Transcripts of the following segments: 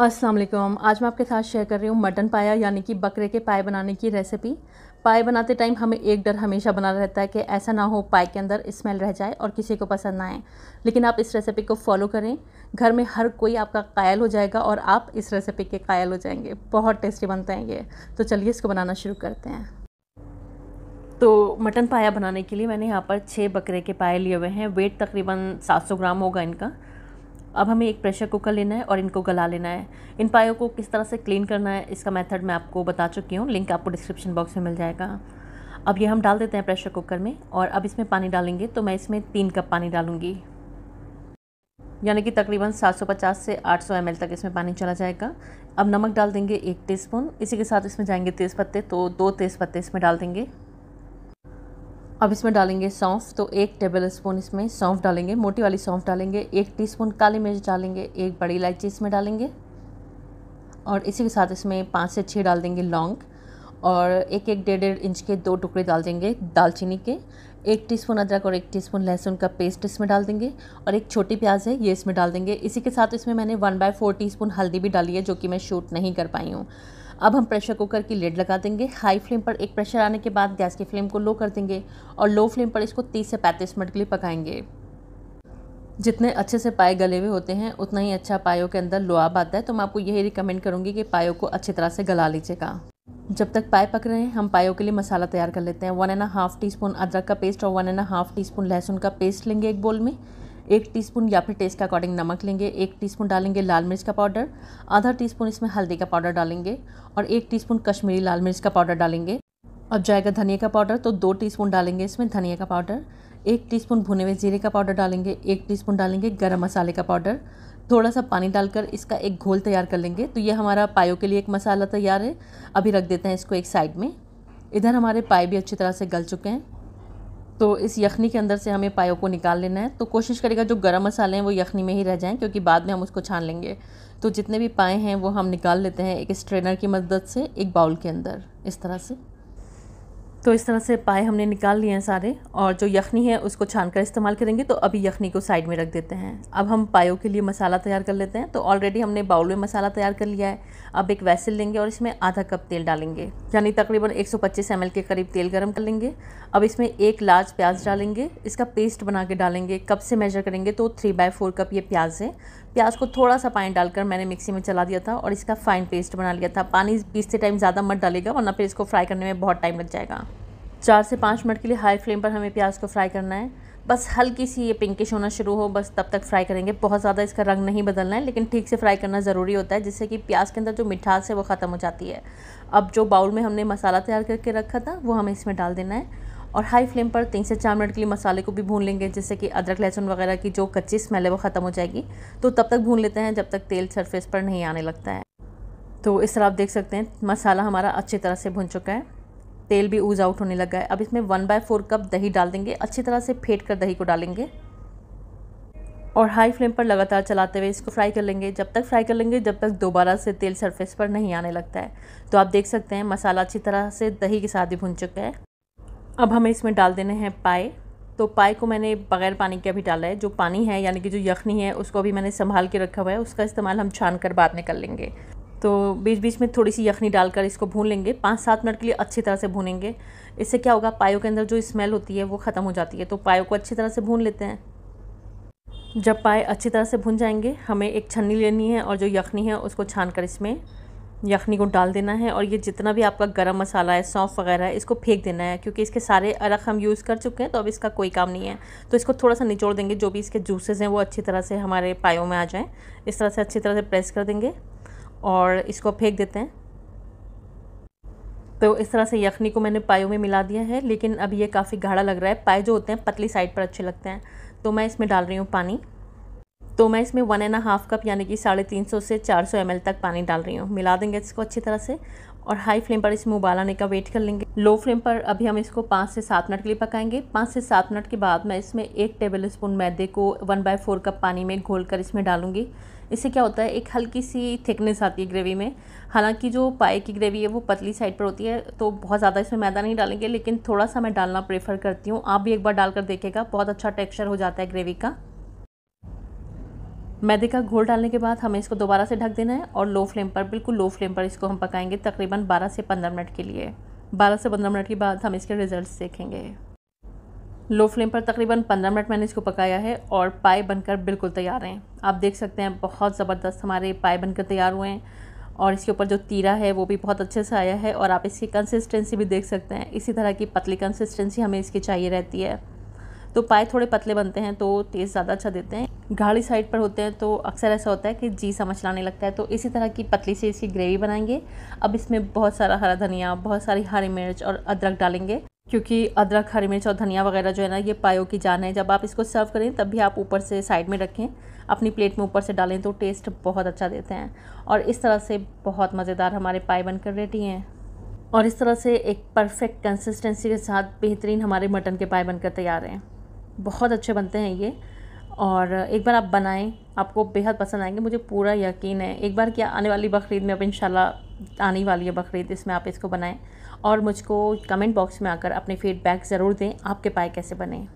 अस्सलाम वालेकुम आज मैं आपके साथ शेयर कर रही हूँ मटन पाया यानी कि बकरे के पाए बनाने की रेसिपी पाए बनाते टाइम हमें एक डर हमेशा बना रहता है कि ऐसा ना हो पाए के अंदर स्मेल रह जाए और किसी को पसंद ना आए लेकिन आप इस रेसिपी को फॉलो करें घर में हर कोई आपका कायल हो जाएगा और आप इस रेसिपी के कायल हो जाएंगे बहुत टेस्टी बनते हैं ये तो चलिए इसको बनाना शुरू करते हैं तो मटन पाया बनाने के लिए मैंने यहाँ पर छः बकरे के पाए लिए हुए हैं वेट तकरीबन 700 ग्राम होगा इनका अब हमें एक प्रेशर कुकर लेना है और इनको गला लेना है इन पायों को किस तरह से क्लीन करना है इसका मेथड मैं आपको बता चुकी हूँ लिंक आपको डिस्क्रिप्शन बॉक्स में मिल जाएगा अब ये हम डाल देते हैं प्रेशर कुकर में और अब इसमें पानी डालेंगे तो मैं इसमें तीन कप पानी डालूँगी यानी कि तकरीबन 750 से 800 सौ तक इसमें पानी चला जाएगा अब नमक डाल देंगे एक टीस्पून इसी के साथ इसमें जाएंगे पत्ते तो दो पत्ते इसमें डाल देंगे अब इसमें डालेंगे सौंफ तो एक टेबल स्पून इसमें सौंफ डालेंगे मोटी वाली सौंफ डालेंगे एक टीस्पून काली मिर्च डालेंगे एक बड़ी इलायची इसमें डालेंगे और इसी के साथ इसमें पाँच से छः डाल देंगे लौंग और एक एक डेढ़ डेढ़ इंच के दो टुकड़े डाल देंगे दालचीनी के एक टीस्पून अदरक और एक टीस्पून लहसुन का पेस्ट इसमें डाल देंगे और एक छोटी प्याज है ये इसमें डाल देंगे इसी के साथ इसमें मैंने वन बाय फोर टी हल्दी भी डाली है जो कि मैं शूट नहीं कर पाई हूँ अब हम प्रेशर कुकर की लेड लगा देंगे हाई फ्लेम पर एक प्रेशर आने के बाद गैस की फ्लेम को लो कर देंगे और लो फ्लेम पर इसको 30 से 35 मिनट के लिए पकाएंगे जितने अच्छे से पाए गले हुए होते हैं उतना ही अच्छा पायों के अंदर लोआब आता है तो मैं आपको यही रिकमेंड करूँगी कि पायों को अच्छी तरह से गला लीजिएगा जब तक पाए पक रहे हैं हम पायों के लिए मसाला तैयार कर लेते हैं one and half teaspoon अदरक का पेस्ट और one and half teaspoon लहसुन का पेस्ट लेंगे एक बोल में एक टीस्पून या फिर टेस्ट के अकॉर्डिंग नमक लेंगे एक टीस्पून डालेंगे लाल मिर्च का पाउडर आधा टीस्पून इसमें हल्दी का पाउडर डालेंगे और एक टीस्पून कश्मीरी लाल मिर्च का पाउडर डालेंगे अब जाएगा धनिया का पाउडर तो दो टीस्पून डालेंगे इसमें धनिया का पाउडर एक टीस्पून भुने हुए जीरे का पाउडर डालेंगे एक टीस्पून डालेंगे गरम मसाले का पाउडर थोड़ा सा पानी डालकर इसका एक घोल तैयार कर लेंगे तो ये हमारा पायों के लिए एक मसाला तैयार है अभी रख देते हैं इसको एक साइड में इधर हमारे पाए भी अच्छी तरह से गल चुके हैं तो इस यखनी के अंदर से हमें पायों को निकाल लेना है तो कोशिश करेगा जो गरम मसाले हैं वो यखनी में ही रह जाएं क्योंकि बाद में हम उसको छान लेंगे तो जितने भी पाए हैं वो हम निकाल लेते हैं एक स्ट्रेनर की मदद से एक बाउल के अंदर इस तरह से तो इस तरह से पाए हमने निकाल लिए हैं सारे और जो यखनी है उसको छान कर इस्तेमाल करेंगे तो अभी यखनी को साइड में रख देते हैं अब हम पायों के लिए मसाला तैयार कर लेते हैं तो ऑलरेडी हमने बाउल में मसाला तैयार कर लिया है अब एक वैसल लेंगे और इसमें आधा कप तेल डालेंगे यानी तकरीबन 125 सौ के करीब तेल गर्म कर लेंगे अब इसमें एक लार्ज प्याज डालेंगे इसका पेस्ट बना के डालेंगे कप से मेजर करेंगे तो थ्री बाय फोर कप ये प्याज है प्याज को थोड़ा सा पानी डालकर मैंने मिक्सी में चला दिया था और इसका फाइन पेस्ट बना लिया था पानी पीसते टाइम ज़्यादा मत डालेगा वरना फिर इसको फ्राई करने में बहुत टाइम लग जाएगा चार से पाँच मिनट के लिए हाई फ्लेम पर हमें प्याज को फ्राई करना है बस हल्की सी ये पिंकिश होना शुरू हो बस तब तक फ्राई करेंगे बहुत ज़्यादा इसका रंग नहीं बदलना है लेकिन ठीक से फ्राई करना ज़रूरी होता है जिससे कि प्याज के अंदर जो मिठास है वो ख़त्म हो जाती है अब जो बाउल में हमने मसाला तैयार करके रखा था वो हमें इसमें डाल देना है और हाई फ्लेम पर तीन से चार मिनट के लिए मसाले को भी भून लेंगे जिससे कि अदरक लहसुन वगैरह की जो कच्ची स्मेल है वो ख़त्म हो जाएगी तो तब तक भून लेते हैं जब तक तेल सरफेस पर नहीं आने लगता है तो इस तरह आप देख सकते हैं मसाला हमारा अच्छी तरह से भुन चुका है तेल भी ऊज आउट होने लगा है अब इसमें वन बाय फोर कप दही डाल देंगे अच्छी तरह से फेंट कर दही को डालेंगे और हाई फ्लेम पर लगातार चलाते हुए इसको फ्राई कर लेंगे जब तक फ्राई कर लेंगे जब तक दोबारा से तेल सरफेस पर नहीं आने लगता है तो आप देख सकते हैं मसाला अच्छी तरह से दही के साथ ही भुन चुका है अब हमें इसमें डाल देने हैं पाए तो पाए को मैंने बगैर पानी के अभी डाला है जो पानी है यानी कि जो यखनी है उसको अभी मैंने संभाल के रखा हुआ है उसका इस्तेमाल हम छान कर बाद में कर लेंगे तो बीच बीच में थोड़ी सी यखनी डालकर इसको भून लेंगे पाँच सात मिनट के लिए अच्छी तरह से भूनेंगे इससे क्या होगा पायों के अंदर जो स्मेल होती है वो ख़त्म हो जाती है तो पायों को अच्छी तरह से भून लेते हैं जब पाए अच्छी तरह से भून जाएंगे हमें एक छन्नी लेनी है और जो यखनी है उसको छान कर इसमें यखनी को डाल देना है और ये जितना भी आपका गरम मसाला है सौंफ वगैरह है इसको फेंक देना है क्योंकि इसके सारे अरख हम यूज़ कर चुके हैं तो अब इसका कोई काम नहीं है तो इसको थोड़ा सा निचोड़ देंगे जो भी इसके जूसेज़ हैं वो अच्छी तरह से हमारे पायों में आ जाएँ इस तरह से अच्छी तरह से प्रेस कर देंगे और इसको फेंक देते हैं तो इस तरह से यखनी को मैंने पायों में मिला दिया है लेकिन अब ये काफ़ी गाढ़ा लग रहा है पाए जो होते हैं पतली साइड पर अच्छे लगते हैं तो मैं इसमें डाल रही हूँ पानी तो मैं इसमें वन एंड हाफ़ कप यानी कि साढ़े तीन सौ से चार सौ एम तक पानी डाल रही हूँ मिला देंगे इसको अच्छी तरह से और हाई फ्लेम पर इसमें उबाल आने का वेट कर लेंगे लो फ्लेम पर अभी हम इसको पाँच से सात मिनट के लिए पकाएंगे पाँच से सात मिनट के बाद मैं इसमें एक टेबल स्पून मैदे को वन बाय फोर कप पानी में घोल कर इसमें डालूंगी इससे क्या होता है एक हल्की सी थिकनेस आती है ग्रेवी में हालांकि जो पाए की ग्रेवी है वो पतली साइड पर होती है तो बहुत ज़्यादा इसमें मैदा नहीं डालेंगे लेकिन थोड़ा सा मैं डालना प्रेफर करती हूँ आप भी एक बार डालकर देखेगा बहुत अच्छा टेक्स्चर हो जाता है ग्रेवी का मैदे का घोल डालने के बाद हमें इसको दोबारा से ढक देना है और लो फ्लेम पर बिल्कुल लो फ्लेम पर इसको हम पकाएंगे तकरीबन 12 से 15 मिनट के लिए 12 से 15 मिनट के बाद हम इसके रिज़ल्ट देखेंगे लो फ्लेम पर तकरीबन 15 मिनट मैंने इसको पकाया है और पाए बनकर बिल्कुल तैयार हैं आप देख सकते हैं बहुत ज़बरदस्त हमारे पाए बनकर तैयार हुए हैं और इसके ऊपर जो तीरा है वो भी बहुत अच्छे से आया है और आप इसकी कंसिस्टेंसी भी देख सकते हैं इसी तरह की पतली कंसिस्टेंसी हमें इसकी चाहिए रहती है तो पाए थोड़े पतले बनते हैं तो टेस्ट ज़्यादा अच्छा देते हैं गाढ़ी साइड पर होते हैं तो अक्सर ऐसा होता है कि जी समझ लाने लगता है तो इसी तरह की पतली से इसकी ग्रेवी बनाएंगे अब इसमें बहुत सारा हरा धनिया बहुत सारी हरी मिर्च और अदरक डालेंगे क्योंकि अदरक हरी मिर्च और धनिया वगैरह जो है ना ये पायों की जान है जब आप इसको सर्व करें तब भी आप ऊपर से साइड में रखें अपनी प्लेट में ऊपर से डालें तो टेस्ट बहुत अच्छा देते हैं और इस तरह से बहुत मज़ेदार हमारे पाए बनकर रेडी हैं और इस तरह से एक परफेक्ट कंसिस्टेंसी के साथ बेहतरीन हमारे मटन के पाए बनकर तैयार हैं बहुत अच्छे बनते हैं ये और एक बार आप बनाएं आपको बेहद पसंद आएंगे मुझे पूरा यकीन है एक बार क्या आने वाली बकरीद में अब इन आने वाली है बकरीद इसमें आप इसको बनाएं और मुझको कमेंट बॉक्स में आकर अपने फीडबैक ज़रूर दें आपके पाए कैसे बने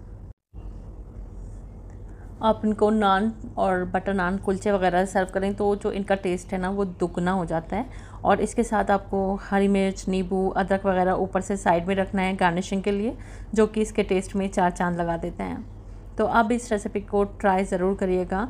आप इनको नान और बटर नान कुलचे वगैरह सर्व करें तो जो इनका टेस्ट है ना वो दुगना हो जाता है और इसके साथ आपको हरी मिर्च नींबू अदरक वगैरह ऊपर से साइड में रखना है गार्निशिंग के लिए जो कि इसके टेस्ट में चार चांद लगा देते हैं तो आप इस रेसिपी को ट्राई ज़रूर करिएगा